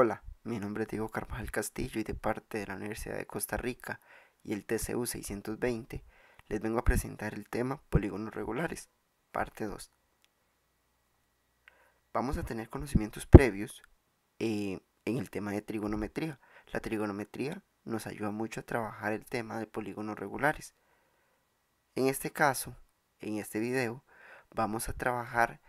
Hola, mi nombre es Diego Carvajal Castillo y de parte de la Universidad de Costa Rica y el TCU 620 les vengo a presentar el tema Polígonos regulares, parte 2. Vamos a tener conocimientos previos eh, en el tema de trigonometría. La trigonometría nos ayuda mucho a trabajar el tema de polígonos regulares. En este caso, en este video, vamos a trabajar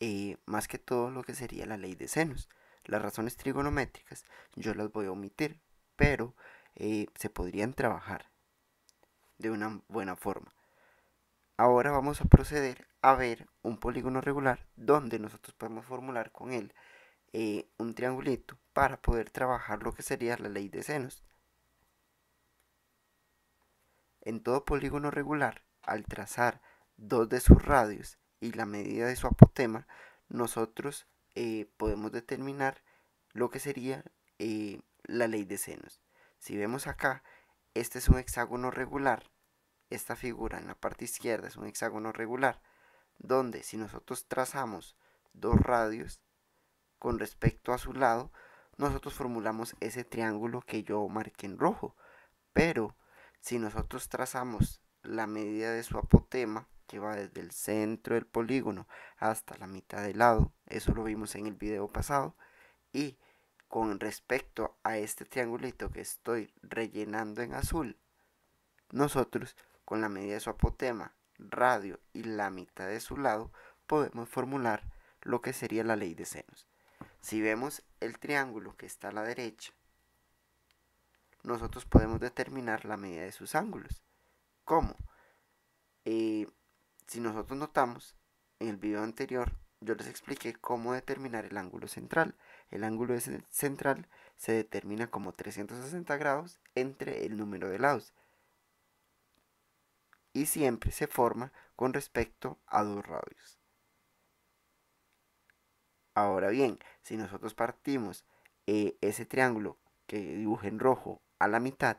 eh, más que todo lo que sería la ley de senos. Las razones trigonométricas yo las voy a omitir, pero eh, se podrían trabajar de una buena forma. Ahora vamos a proceder a ver un polígono regular donde nosotros podemos formular con él eh, un triangulito para poder trabajar lo que sería la ley de senos. En todo polígono regular, al trazar dos de sus radios y la medida de su apotema, nosotros eh, podemos determinar lo que sería eh, la ley de senos. Si vemos acá, este es un hexágono regular. Esta figura en la parte izquierda es un hexágono regular, donde si nosotros trazamos dos radios con respecto a su lado, nosotros formulamos ese triángulo que yo marqué en rojo. Pero si nosotros trazamos la medida de su apotema, que va desde el centro del polígono hasta la mitad del lado, eso lo vimos en el video pasado, y con respecto a este triangulito que estoy rellenando en azul, nosotros con la medida de su apotema, radio y la mitad de su lado, podemos formular lo que sería la ley de senos. Si vemos el triángulo que está a la derecha, nosotros podemos determinar la medida de sus ángulos. ¿Cómo? Eh, si nosotros notamos, en el video anterior yo les expliqué cómo determinar el ángulo central. El ángulo central se determina como 360 grados entre el número de lados. Y siempre se forma con respecto a dos radios. Ahora bien, si nosotros partimos eh, ese triángulo que dibujé en rojo a la mitad,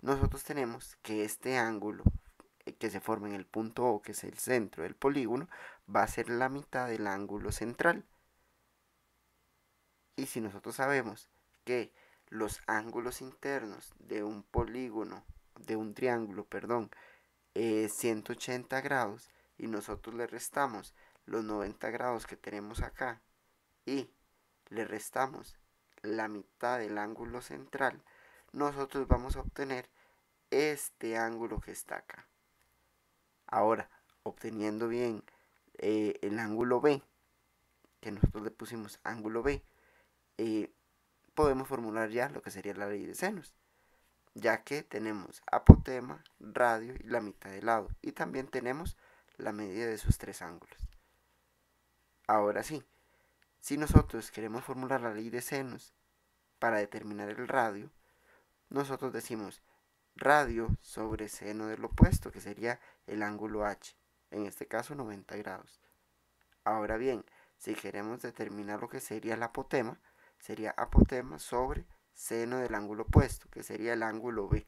nosotros tenemos que este ángulo que se forma en el punto O, que es el centro del polígono, va a ser la mitad del ángulo central. Y si nosotros sabemos que los ángulos internos de un polígono, de un triángulo, perdón, es 180 grados, y nosotros le restamos los 90 grados que tenemos acá, y le restamos la mitad del ángulo central, nosotros vamos a obtener este ángulo que está acá. Ahora, obteniendo bien eh, el ángulo B, que nosotros le pusimos ángulo B, eh, podemos formular ya lo que sería la ley de senos, ya que tenemos apotema, radio y la mitad del lado, y también tenemos la medida de sus tres ángulos. Ahora sí, si nosotros queremos formular la ley de senos para determinar el radio, nosotros decimos radio sobre seno del opuesto, que sería el ángulo H, en este caso 90 grados. Ahora bien, si queremos determinar lo que sería el apotema, sería apotema sobre seno del ángulo opuesto, que sería el ángulo B.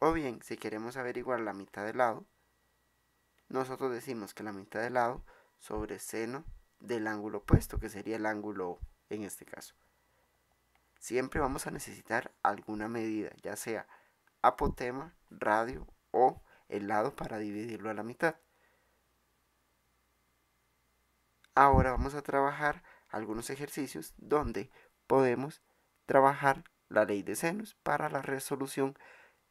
O bien, si queremos averiguar la mitad del lado, nosotros decimos que la mitad del lado sobre seno del ángulo opuesto, que sería el ángulo O en este caso. Siempre vamos a necesitar alguna medida, ya sea apotema, radio o el lado para dividirlo a la mitad. Ahora vamos a trabajar algunos ejercicios donde podemos trabajar la ley de senos para la resolución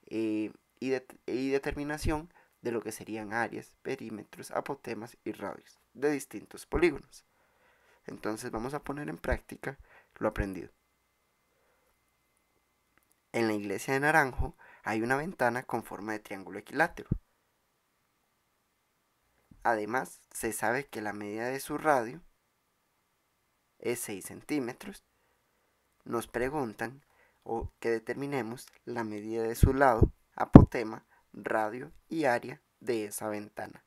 eh, y, y determinación de lo que serían áreas, perímetros, apotemas y radios de distintos polígonos. Entonces vamos a poner en práctica lo aprendido. En la iglesia de Naranjo, hay una ventana con forma de triángulo equilátero. Además, se sabe que la medida de su radio es 6 centímetros. Nos preguntan o que determinemos la medida de su lado, apotema, radio y área de esa ventana.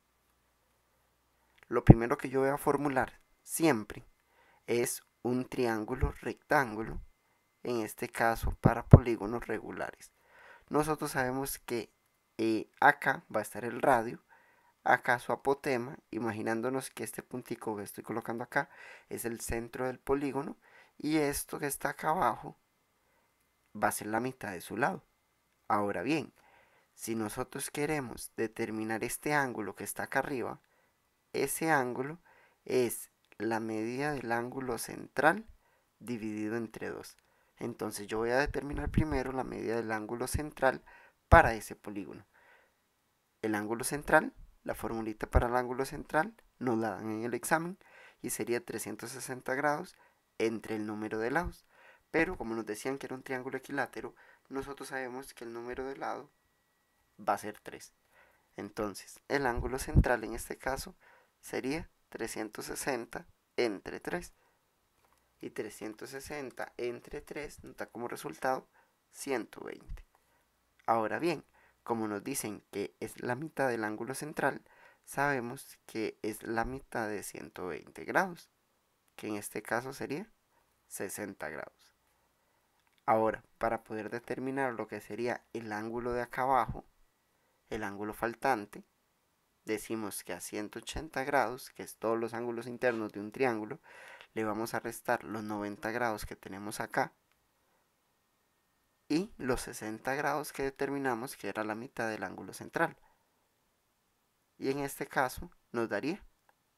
Lo primero que yo voy a formular siempre es un triángulo rectángulo, en este caso para polígonos regulares. Nosotros sabemos que eh, acá va a estar el radio, acá su apotema, imaginándonos que este puntico que estoy colocando acá es el centro del polígono y esto que está acá abajo va a ser la mitad de su lado. Ahora bien, si nosotros queremos determinar este ángulo que está acá arriba, ese ángulo es la medida del ángulo central dividido entre 2. Entonces yo voy a determinar primero la medida del ángulo central para ese polígono. El ángulo central, la formulita para el ángulo central, nos la dan en el examen y sería 360 grados entre el número de lados. Pero como nos decían que era un triángulo equilátero, nosotros sabemos que el número de lado va a ser 3. Entonces, el ángulo central en este caso sería 360 entre 3 y 360 entre 3 nos da como resultado 120. Ahora bien, como nos dicen que es la mitad del ángulo central, sabemos que es la mitad de 120 grados, que en este caso sería 60 grados. Ahora, para poder determinar lo que sería el ángulo de acá abajo, el ángulo faltante, decimos que a 180 grados, que es todos los ángulos internos de un triángulo, le vamos a restar los 90 grados que tenemos acá y los 60 grados que determinamos que era la mitad del ángulo central. Y en este caso nos daría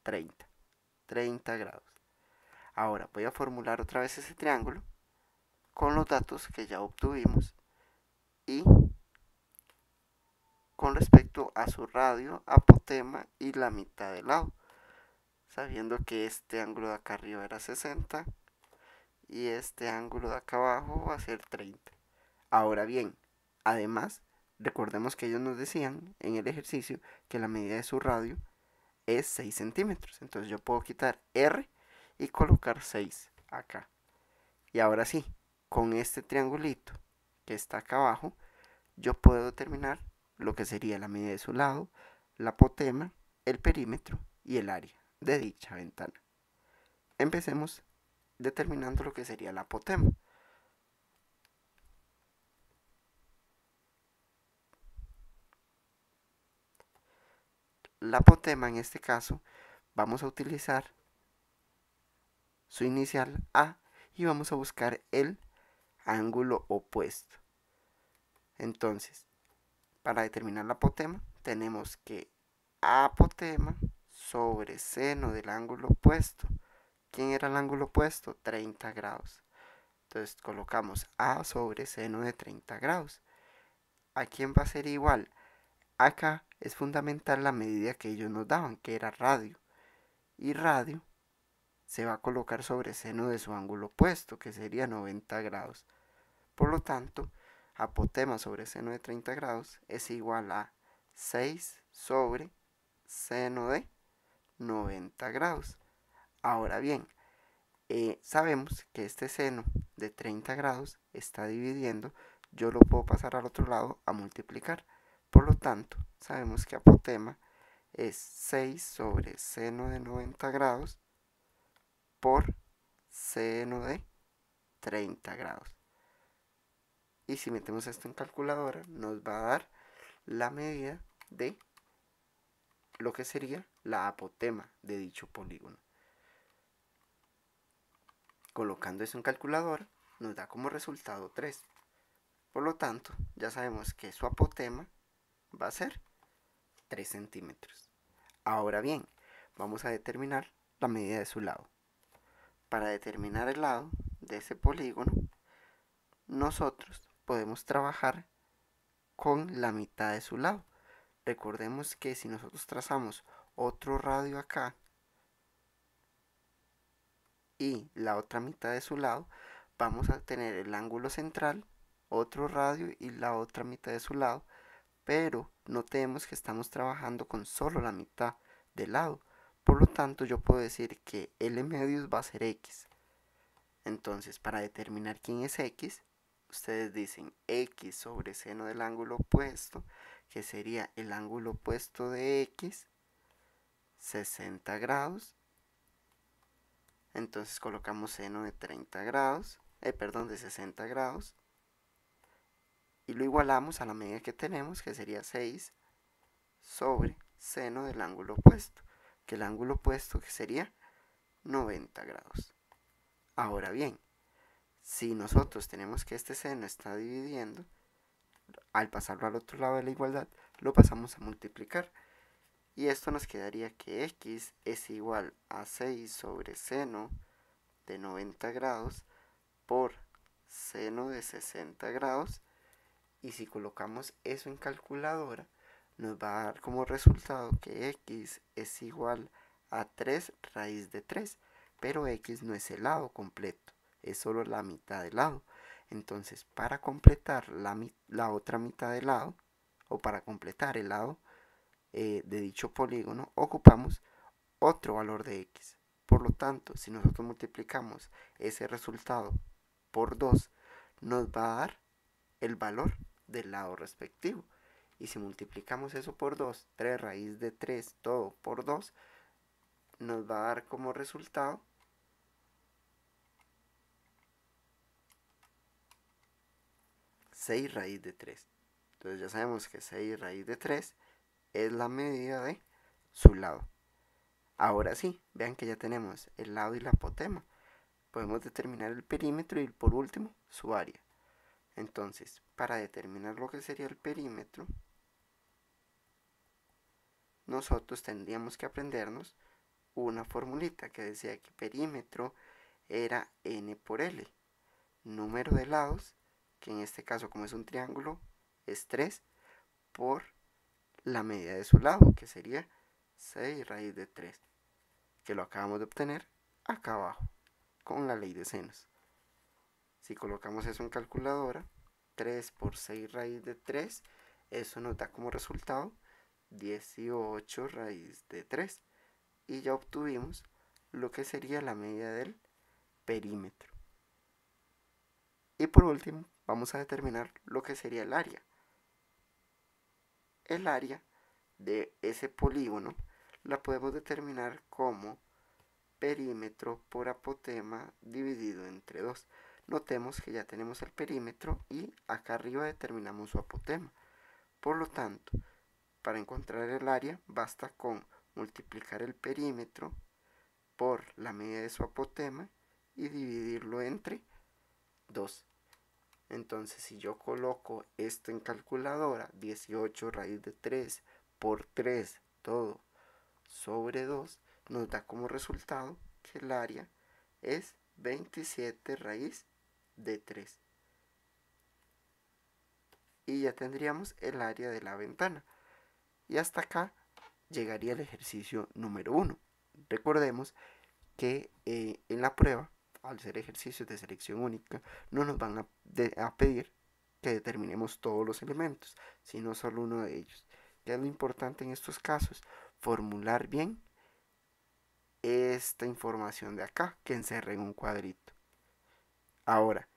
30, 30 grados. Ahora voy a formular otra vez ese triángulo con los datos que ya obtuvimos y con respecto a su radio, apotema y la mitad del lado sabiendo que este ángulo de acá arriba era 60 y este ángulo de acá abajo va a ser 30. Ahora bien, además, recordemos que ellos nos decían en el ejercicio que la medida de su radio es 6 centímetros. Entonces yo puedo quitar R y colocar 6 acá. Y ahora sí, con este triangulito que está acá abajo, yo puedo determinar lo que sería la medida de su lado, la potema, el perímetro y el área de dicha ventana. Empecemos determinando lo que sería la apotema. La apotema en este caso vamos a utilizar su inicial A y vamos a buscar el ángulo opuesto. Entonces, para determinar la apotema tenemos que apotema sobre seno del ángulo opuesto. ¿Quién era el ángulo opuesto? 30 grados. Entonces colocamos A sobre seno de 30 grados. ¿A quién va a ser igual? Acá es fundamental la medida que ellos nos daban, que era radio. Y radio se va a colocar sobre seno de su ángulo opuesto, que sería 90 grados. Por lo tanto, apotema sobre seno de 30 grados es igual a 6 sobre seno de 90 grados. Ahora bien, eh, sabemos que este seno de 30 grados está dividiendo, yo lo puedo pasar al otro lado a multiplicar. Por lo tanto, sabemos que apotema es 6 sobre seno de 90 grados por seno de 30 grados. Y si metemos esto en calculadora, nos va a dar la medida de lo que sería la apotema de dicho polígono. Colocando eso en calculador, nos da como resultado 3. Por lo tanto, ya sabemos que su apotema va a ser 3 centímetros. Ahora bien, vamos a determinar la medida de su lado. Para determinar el lado de ese polígono, nosotros podemos trabajar con la mitad de su lado. Recordemos que si nosotros trazamos otro radio acá y la otra mitad de su lado, vamos a tener el ángulo central, otro radio y la otra mitad de su lado, pero notemos que estamos trabajando con solo la mitad del lado. Por lo tanto, yo puedo decir que L medios va a ser X. Entonces, para determinar quién es X, ustedes dicen X sobre seno del ángulo opuesto que sería el ángulo opuesto de X, 60 grados. Entonces colocamos seno de 30 grados, eh, perdón, de 60 grados. Y lo igualamos a la medida que tenemos, que sería 6 sobre seno del ángulo opuesto, que el ángulo opuesto que sería 90 grados. Ahora bien, si nosotros tenemos que este seno está dividiendo, al pasarlo al otro lado de la igualdad, lo pasamos a multiplicar. Y esto nos quedaría que x es igual a 6 sobre seno de 90 grados por seno de 60 grados. Y si colocamos eso en calculadora, nos va a dar como resultado que x es igual a 3 raíz de 3. Pero x no es el lado completo, es solo la mitad del lado. Entonces, para completar la, otra mitad del lado, o para completar el lado eh, de dicho polígono, ocupamos otro valor de x. Por lo tanto, si nosotros multiplicamos ese resultado por 2, nos va a dar el valor del lado respectivo. Y si multiplicamos eso por 2, 3 raíz de 3, todo por 2, nos va a dar como resultado 6 raíz de 3. Entonces ya sabemos que 6 raíz de 3 es la medida de su lado. Ahora sí, vean que ya tenemos el lado y la apotema. Podemos determinar el perímetro y por último su área. Entonces, para determinar lo que sería el perímetro, nosotros tendríamos que aprendernos una formulita que decía que perímetro era n por l, número de lados que en este caso como es un triángulo, es 3 por la medida de su lado, que sería 6 raíz de 3, que lo acabamos de obtener acá abajo, con la ley de senos. Si colocamos eso en calculadora, 3 por 6 raíz de 3, eso nos da como resultado 18 raíz de 3. Y ya obtuvimos lo que sería la medida del perímetro. Y por último, vamos a determinar lo que sería el área. El área de ese polígono la podemos determinar como perímetro por apotema dividido entre 2. Notemos que ya tenemos el perímetro y acá arriba determinamos su apotema. Por lo tanto, para encontrar el área basta con multiplicar el perímetro por la medida de su apotema y dividirlo entre 2. Entonces, si yo coloco esto en calculadora, 18 raíz de 3 por 3, todo, sobre 2, nos da como resultado que el área es 27 raíz de 3. Y ya tendríamos el área de la ventana. Y hasta acá llegaría el ejercicio número 1. Recordemos que eh, en la prueba al ser ejercicios de selección única, no nos van a, pedir que determinemos todos los elementos, sino solo uno de ellos. ¿Qué es lo importante en estos casos? Formular bien esta información de acá que encerra en un cuadrito. Ahora,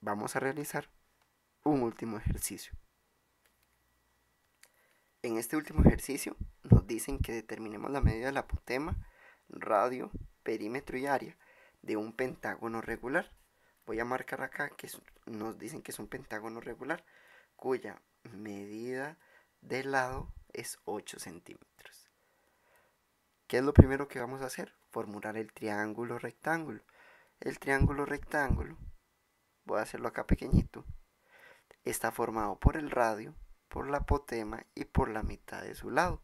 vamos a realizar un último ejercicio. En este último ejercicio nos dicen que determinemos la medida la apotema, radio, perímetro y área de un pentágono regular. Voy a marcar acá que nos dicen que es un pentágono regular cuya medida de lado es 8 centímetros. ¿Qué es lo primero que vamos a hacer? Formular el triángulo rectángulo. El triángulo rectángulo, voy a hacerlo acá pequeñito, está formado por el radio, por la potema y por la mitad de su lado.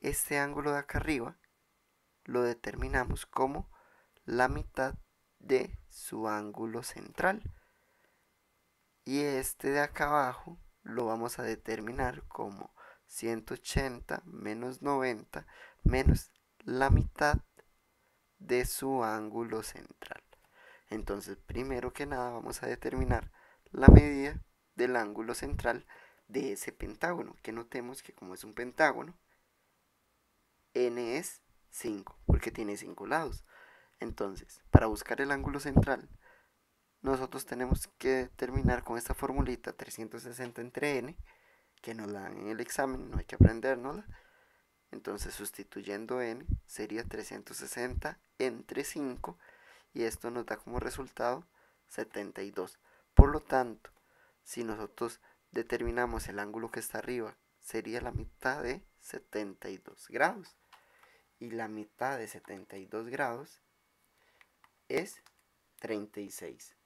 Este ángulo de acá arriba lo determinamos como la mitad de su ángulo central. Y este de acá abajo lo vamos a determinar como 180 menos 90 menos la mitad de su ángulo central. Entonces, primero que nada vamos a determinar la medida del ángulo central de ese pentágono, que notemos que como es un pentágono, n es 5, porque tiene 5 lados. Entonces, para buscar el ángulo central, nosotros tenemos que terminar con esta formulita 360 entre n, que nos la dan en el examen, no hay que aprendérnosla. Entonces, sustituyendo n, sería 360 entre 5, y esto nos da como resultado 72. Por lo tanto, si nosotros determinamos el ángulo que está arriba, sería la mitad de 72 grados. Y la mitad de 72 grados es 36.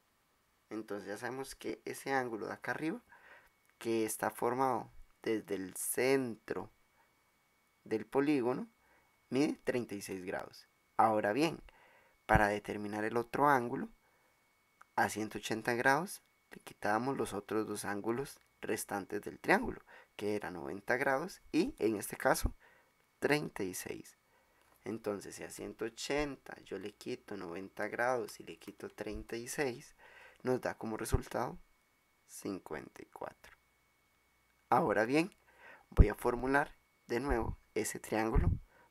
Entonces ya sabemos que ese ángulo de acá arriba, que está formado desde el centro del polígono, mide 36 grados. Ahora bien, para determinar el otro ángulo, a 180 grados le quitábamos los otros dos ángulos restantes del triángulo, que era 90 grados y en este caso 36. Entonces, si a 180 yo le quito 90 grados y le quito 36, nos da como resultado 54. Ahora bien, voy a formular de nuevo ese triángulo,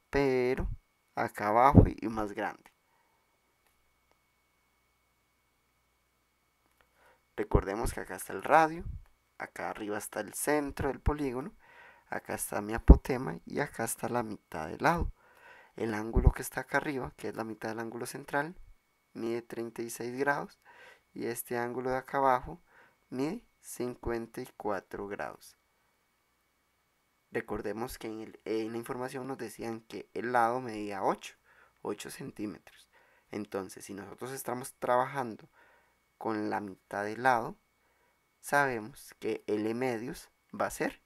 pero acá abajo y más grande. Recordemos que acá está el radio, acá arriba está el centro del polígono, acá está mi apotema y acá está la mitad del lado. El ángulo que está acá arriba, que es la mitad del ángulo central, mide 36 grados y este ángulo de acá abajo mide 54 grados. Recordemos que en, la información nos decían que el lado medía 8, 8 centímetros. Entonces, si nosotros estamos trabajando con la mitad del lado, sabemos que L medios va a ser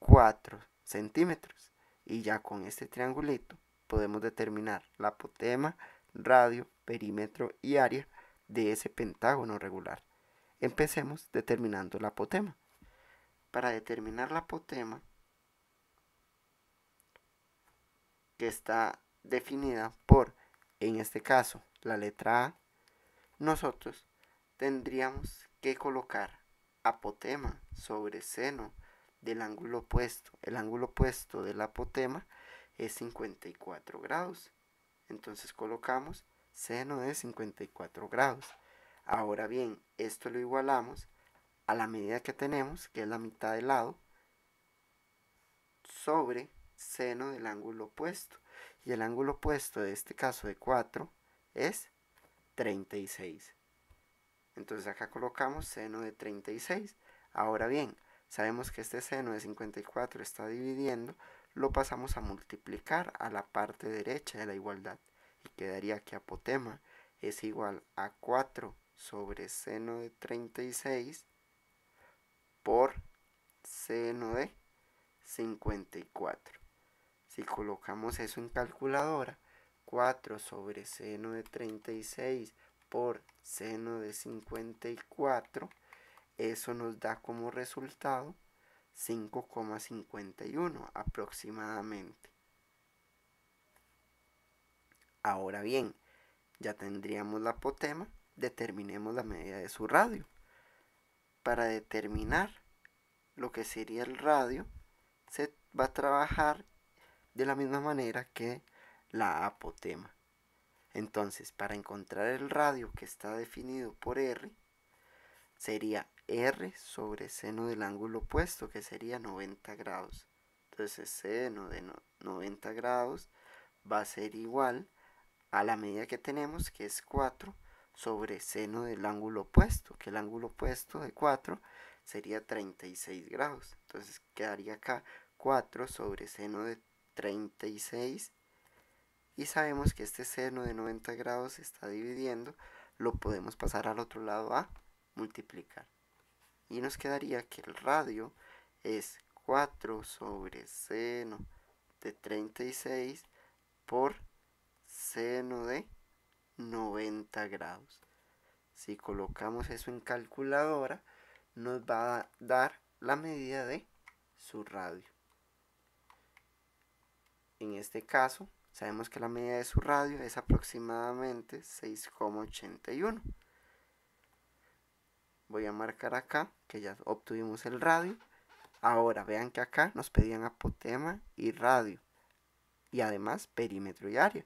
4 centímetros y ya con este triangulito podemos determinar la apotema, radio, perímetro y área de ese pentágono regular. Empecemos determinando la apotema. Para determinar la apotema, que está definida por, en este caso, la letra A, nosotros tendríamos que colocar apotema sobre seno del ángulo opuesto. El ángulo opuesto del apotema es 54 grados. Entonces colocamos seno de 54 grados. Ahora bien, esto lo igualamos a la medida que tenemos, que es la mitad del lado, sobre seno del ángulo opuesto. Y el ángulo opuesto de este caso de 4 es 36. Entonces acá colocamos seno de 36. Ahora bien, Sabemos que este seno de 54 está dividiendo, lo pasamos a multiplicar a la parte derecha de la igualdad y quedaría que apotema es igual a 4 sobre seno de 36 por seno de 54. Si colocamos eso en calculadora, 4 sobre seno de 36 por seno de 54 eso nos da como resultado 5,51 aproximadamente. Ahora bien, ya tendríamos la apotema, determinemos la medida de su radio. Para determinar lo que sería el radio, se va a trabajar de la misma manera que la apotema. Entonces, para encontrar el radio que está definido por R, sería R sobre seno del ángulo opuesto, que sería 90 grados. Entonces seno de 90 grados va a ser igual a la medida que tenemos, que es 4, sobre seno del ángulo opuesto, que el ángulo opuesto de 4 sería 36 grados. Entonces quedaría acá 4 sobre seno de 36 y sabemos que este seno de 90 grados está dividiendo, lo podemos pasar al otro lado a multiplicar y nos quedaría que el radio es 4 sobre seno de 36 por seno de 90 grados. Si colocamos eso en calculadora, nos va a dar la medida de su radio. En este caso, sabemos que la medida de su radio es aproximadamente 6,81 voy a marcar acá que ya obtuvimos el radio ahora vean que acá nos pedían apotema y radio y además perímetro y área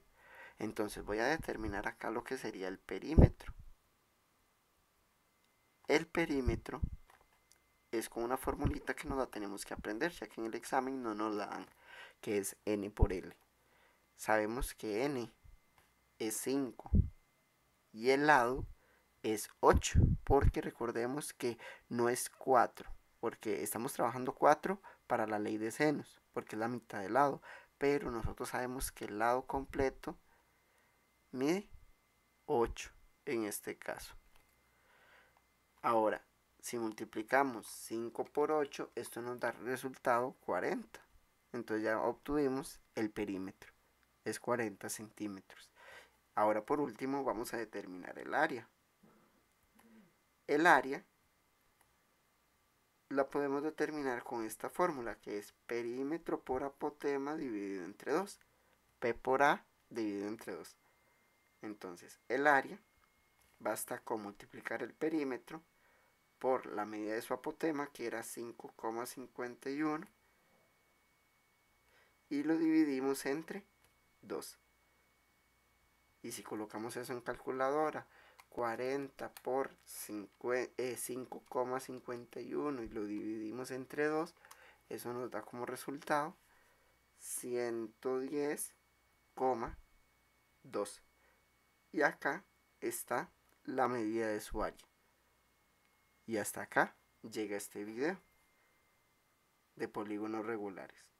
entonces voy a determinar acá lo que sería el perímetro el perímetro es con una formulita que nos la tenemos que aprender ya que en el examen no nos la dan que es n por l sabemos que n es 5 y el lado es 8, porque recordemos que no es 4, porque estamos trabajando 4 para la ley de senos, porque es la mitad del lado, pero nosotros sabemos que el lado completo mide 8 en este caso. Ahora, si multiplicamos 5 por 8, esto nos da resultado 40. Entonces ya obtuvimos el perímetro, es 40 centímetros. Ahora por último vamos a determinar el área. El área la podemos determinar con esta fórmula que es perímetro por apotema dividido entre 2. P por A dividido entre 2. Entonces, el área basta con multiplicar el perímetro por la medida de su apotema que era 5,51 y lo dividimos entre 2. Y si colocamos eso en calculadora 40 por 5,51 eh, y lo dividimos entre 2, eso nos da como resultado 110,2. Y acá está la medida de su área. Y hasta acá llega este video de polígonos regulares.